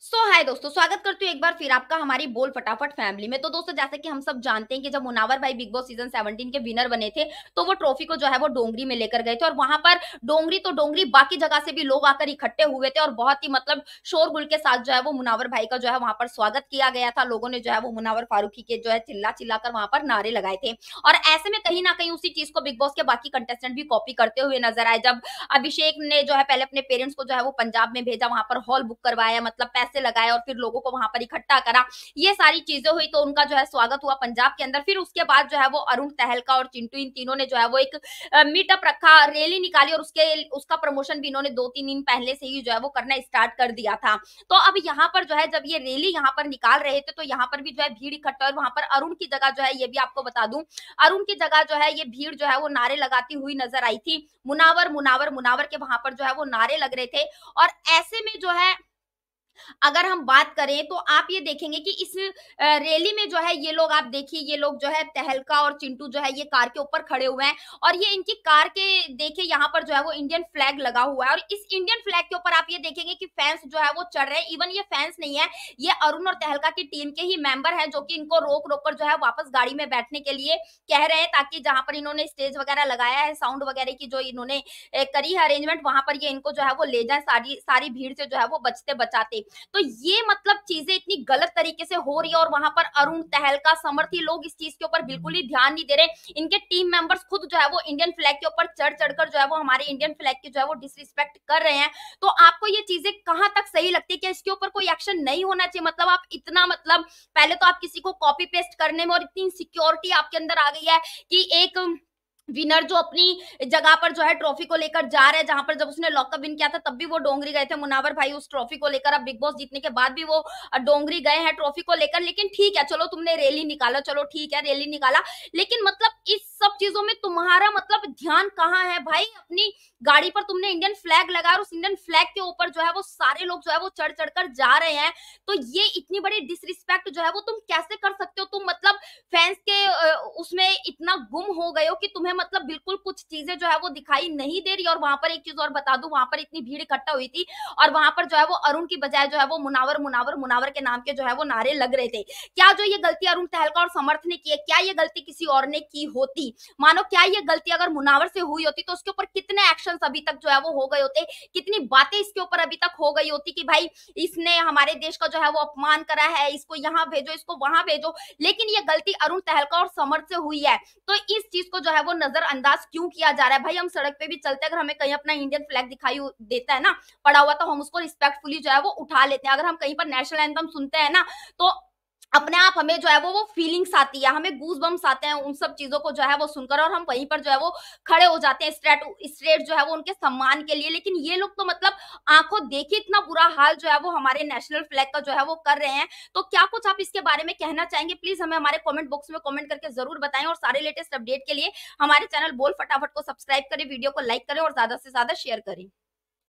सो so, हाय दोस्तों स्वागत करती हूँ एक बार फिर आपका हमारी बोल फटाफट फैमिली में तो दोस्तों जैसे कि हम सब जानते हैं कि जब मुनावर भाई बिग बॉस सीजन 17 के विनर बने थे तो वो ट्रॉफी को जो है वो डोंगरी में लेकर गए थे और वहां पर डोंगरी तो डोंगरी बाकी जगह से भी लोग आकर इकट्ठे हुए थे और बहुत ही मतलब शोरगुल के साथ जो है वो मुनावर भाई का जो है वहां पर स्वागत किया गया था लोगों ने जो है वो मुनावर फारूकी के जो है चिल्ला चिल्ला कर वहां पर नारे लगाए थे और ऐसे में कहीं ना कहीं उसी चीज को बिग बॉस के बाकी कंटेस्टेंट भी कॉपी करते हुए नजर आए जब अभिषेक ने जो है पहले अपने पेरेंट्स को जो है वो पंजाब में भेजा वहां पर हॉल बुक करवाया मतलब पैसे लगाए और फिर लोगों को वहां पर इकट्ठा करा ये सारी चीजें हुई तो उनका जो है स्वागत हुआ पंजाब के अंदर फिर उसके बाद जो है वो अरुण तहलका और चिंटू इन तीनों ने जो है वो एक मीटअप रखा रैली निकाली और उसके उसका प्रमोशन भी इन्होंने दो तीन दिन पहले से ही जो है वो करना स्टार्ट कर दिया था तो अब यहाँ पर जो है जब ये रैली यहाँ पर निकाल रहे थे तो यहाँ पर भी जो है भीड़ इकट्ठा और वहां पर अरुण की जगह जो है ये भी आपको बता दू अरुण की जगह जो है ये भीड़ जो है वो नारे लगाती हुई नजर आई थी मुनावर मुनावर मुनावर के वहां पर जो है वो नारे लग रहे थे और ऐसे में जो है अगर हम बात करें तो आप ये देखेंगे कि इस रैली में जो है ये लोग आप देखिए ये लोग जो है तहलका और चिंटू जो है ये कार के ऊपर खड़े हुए हैं और ये इनकी कार के देखिए यहाँ पर जो है वो इंडियन फ्लैग लगा हुआ है और इस इंडियन फ्लैग के ऊपर आप ये देखेंगे कि फैंस जो है वो चढ़ रहे हैं इवन ये फैंस नहीं है ये अरुण और तहलका की टीम के ही मेंबर है जो की इनको रोक रोक कर जो है वापस गाड़ी में बैठने के लिए कह रहे हैं ताकि जहां पर इन्होंने स्टेज वगैरह लगाया है साउंड वगैरह की जो इन्होंने करी है अरेंजमेंट वहां पर ये इनको जो है वो ले जाए सारी सारी भीड़ से जो है वो बचते बचाते तो ये मतलब चीजें इतनी गलत तरीके से हो रही है और वहां पर अरुण तहलका समर्थी लोग इस चीज के ऊपर बिल्कुल ही ध्यान नहीं दे रहे इनके टीम मेंबर्स खुद जो है वो इंडियन फ्लैग के ऊपर चढ़ चढ़कर जो है वो हमारे इंडियन फ्लैग के जो है वो डिसरिस्पेक्ट कर रहे हैं तो आपको ये चीजें कहां तक सही लगती है कि इसके ऊपर कोई एक्शन नहीं होना चाहिए मतलब आप इतना मतलब पहले तो आप किसी को कॉपी पेस्ट करने में और इतनी सिक्योरिटी आपके अंदर आ गई है कि एक विनर जो अपनी जगह पर जो है ट्रॉफी को लेकर जा रहे हैं जहां पर जब उसने लॉकअप विन किया था तब भी वो डोंगरी गए थे मुनावर भाई उस ट्रॉफी को लेकर अब बिग बॉस जीतने के बाद भी वो डोंगरी गए हैं ट्रॉफी को लेकर लेकिन ठीक है चलो तुमने रैली निकाला चलो ठीक है रैली निकाला लेकिन मतलब इस सब चीजों में तुम्हारा मतलब ध्यान कहाँ है भाई अपनी गाड़ी पर तुमने इंडियन फ्लैग लगा और उस इंडियन फ्लैग के ऊपर जो है वो सारे लोग जो है वो चढ़ चढ़ कर जा रहे हैं तो ये इतनी बड़ी डिसरिस्पेक्ट जो है वो तुम कैसे कर सकते हो तुम मतलब फैंस के उसमें इतना गुम हो गए हो कि तुम्हें मतलब बिल्कुल कुछ चीजें जो है वो दिखाई नहीं दे रही और वहां पर एक चीज और बता दू वहां पर इतनी भीड़ इकट्ठा हुई थी और वहां पर जो है वो अरुण की बजाय जो है वो मुनावर मुनावर मुनावर के नाम के जो है वो नारे लग रहे थे क्या जो ये गलती अरुण तहलका और समर्थ ने की है क्या ये गलती किसी और ने की होती मानो क्या ये गलती अगर मुनावर से हुई होती तो उसके ऊपर कितने एक्शन अभी तक जो है वो हो गए होते कितनी बातें इसके ऊपर अभी तक हो गई होती कि भाई इसने हमारे देश का जो है वो अपमान करा है इसको यहाँ भेजो इसको वहां भेजो लेकिन ये गलती अरुण तहलका और समर्थ से हुई है तो इस चीज को जो है वो नजरअंदाज क्यों किया जा रहा है भाई हम सड़क पे भी चलते अगर हमें कहीं अपना इंडियन फ्लैग दिखाई देता है ना पड़ा हुआ तो हम उसको रिस्पेक्टफुली जो है वो उठा लेते हैं अगर हम कहीं पर नेशनल एंथम सुनते हैं ना तो अपने आप हमें जो है वो वो फीलिंग्स आती है हमें गूज बम्स आते हैं उन सब चीजों को जो है वो सुनकर और हम वहीं पर जो है वो खड़े हो जाते हैं स्ट्रेट स्ट्रेट जो है वो उनके सम्मान के लिए लेकिन ये लोग तो मतलब आंखों देखे इतना बुरा हाल जो है वो हमारे नेशनल फ्लैग का जो है वो कर रहे हैं तो क्या कुछ आप इसके बारे में कहना चाहेंगे प्लीज हमें हमारे कॉमेंट बॉक्स में कॉमेंट करके जरूर बताएं और सारे लेटेस्ट अपडेट के लिए हमारे चैनल बोल फटाफट को सब्सक्राइब करें वीडियो को लाइक करें और ज्यादा से ज्यादा शेयर करें